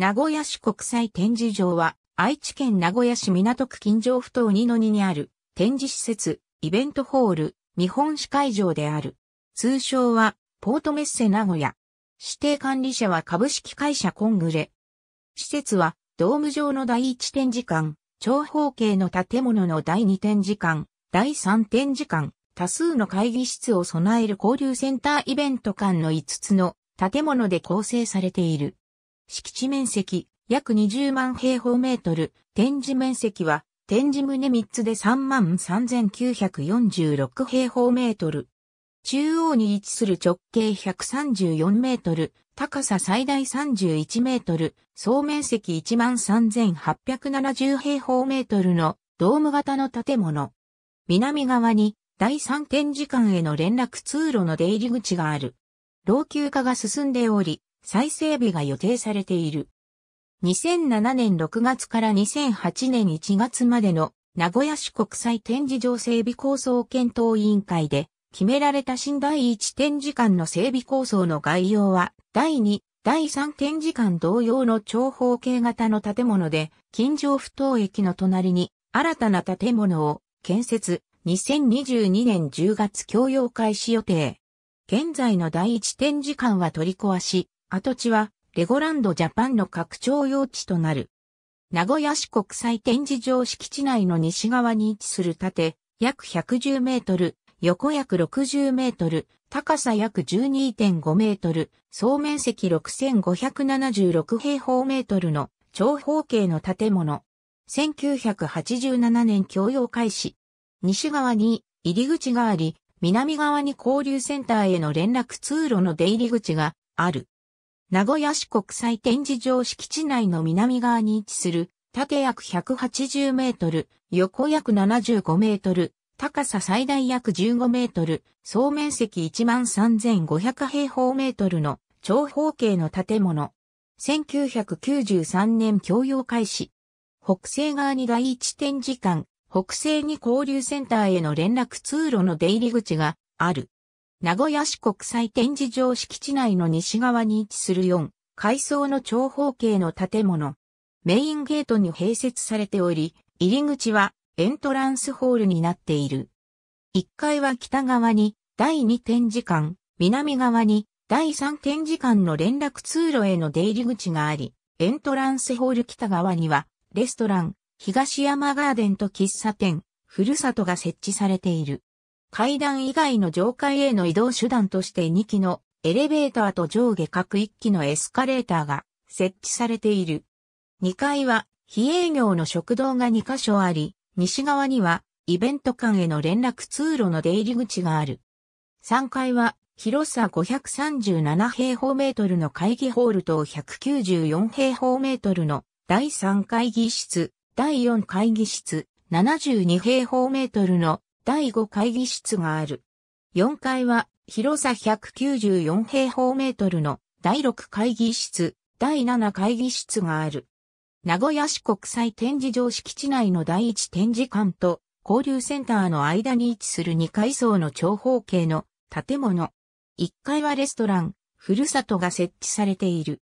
名古屋市国際展示場は、愛知県名古屋市港区近城ふ頭2の2にある、展示施設、イベントホール、日本市会場である。通称は、ポートメッセ名古屋。指定管理者は株式会社コングレ。施設は、ドーム上の第1展示館、長方形の建物の第2展示館、第3展示館、多数の会議室を備える交流センターイベント館の5つの建物で構成されている。敷地面積約20万平方メートル、展示面積は展示棟3つで3万3946平方メートル。中央に位置する直径134メートル、高さ最大31メートル、総面積13,870平方メートルのドーム型の建物。南側に第3展示館への連絡通路の出入り口がある。老朽化が進んでおり、再整備が予定されている。2007年6月から2008年1月までの名古屋市国際展示場整備構想検討委員会で決められた新第1展示館の整備構想の概要は第2、第3展示館同様の長方形型の建物で近所不当駅の隣に新たな建物を建設2022年10月共用開始予定。現在の第一展示館は取り壊し、跡地は、レゴランドジャパンの拡張用地となる。名古屋市国際展示場敷地内の西側に位置する縦、約110メートル、横約60メートル、高さ約12.5メートル、総面積6576平方メートルの長方形の建物。1987年供用開始。西側に入り口があり、南側に交流センターへの連絡通路の出入り口がある。名古屋市国際展示場敷地内の南側に位置する、縦約180メートル、横約75メートル、高さ最大約15メートル、総面積13,500平方メートルの長方形の建物。1993年供用開始。北西側に第一展示館、北西に交流センターへの連絡通路の出入り口がある。名古屋市国際展示場敷地内の西側に位置する4階層の長方形の建物。メインゲートに併設されており、入り口はエントランスホールになっている。1階は北側に第2展示館、南側に第3展示館の連絡通路への出入り口があり、エントランスホール北側にはレストラン、東山ガーデンと喫茶店、ふるさとが設置されている。階段以外の上階への移動手段として2機のエレベーターと上下各1機のエスカレーターが設置されている。2階は非営業の食堂が2カ所あり、西側にはイベント間への連絡通路の出入り口がある。3階は広さ537平方メートルの会議ホールと194平方メートルの第3会議室、第4会議室、72平方メートルの第5会議室がある。4階は広さ194平方メートルの第6会議室、第7会議室がある。名古屋市国際展示場敷地内の第1展示館と交流センターの間に位置する2階層の長方形の建物。1階はレストラン、ふるさとが設置されている。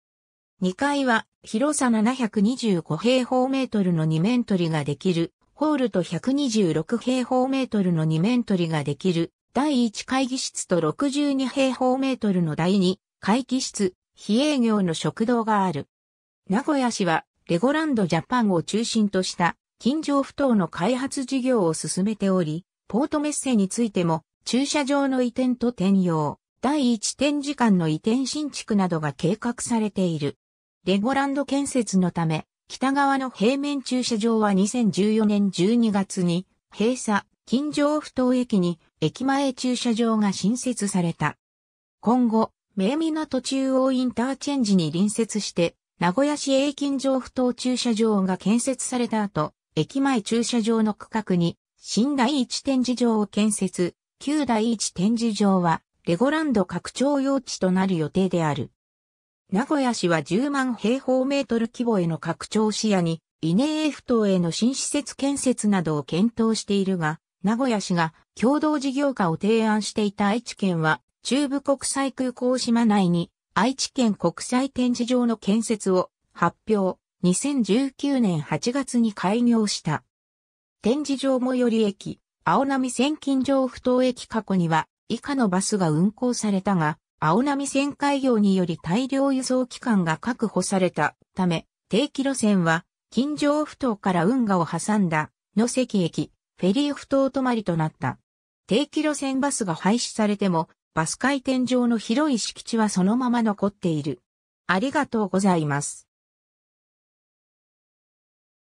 2階は広さ725平方メートルの2面取りができるホールと126平方メートルの2面取りができる第1会議室と62平方メートルの第2会議室、非営業の食堂がある。名古屋市はレゴランドジャパンを中心とした近所不等の開発事業を進めており、ポートメッセについても駐車場の移転と転用、第1展示館の移転新築などが計画されている。レゴランド建設のため、北側の平面駐車場は2014年12月に閉鎖、近城不等駅に駅前駐車場が新設された。今後、名港中央インターチェンジに隣接して、名古屋市営近城不等駐車場が建設された後、駅前駐車場の区画に新第一展示場を建設、旧第一展示場はレゴランド拡張用地となる予定である。名古屋市は10万平方メートル規模への拡張視野に、イネエフ島への新施設建設などを検討しているが、名古屋市が共同事業化を提案していた愛知県は、中部国際空港島内に愛知県国際展示場の建設を発表、2019年8月に開業した。展示場最寄り駅、青波千金城不当駅過去には以下のバスが運行されたが、青波線開業により大量輸送機関が確保されたため、定期路線は、近城ふ頭から運河を挟んだ、野関駅、フェリーふ頭止まりとなった。定期路線バスが廃止されても、バス回転場の広い敷地はそのまま残っている。ありがとうございます。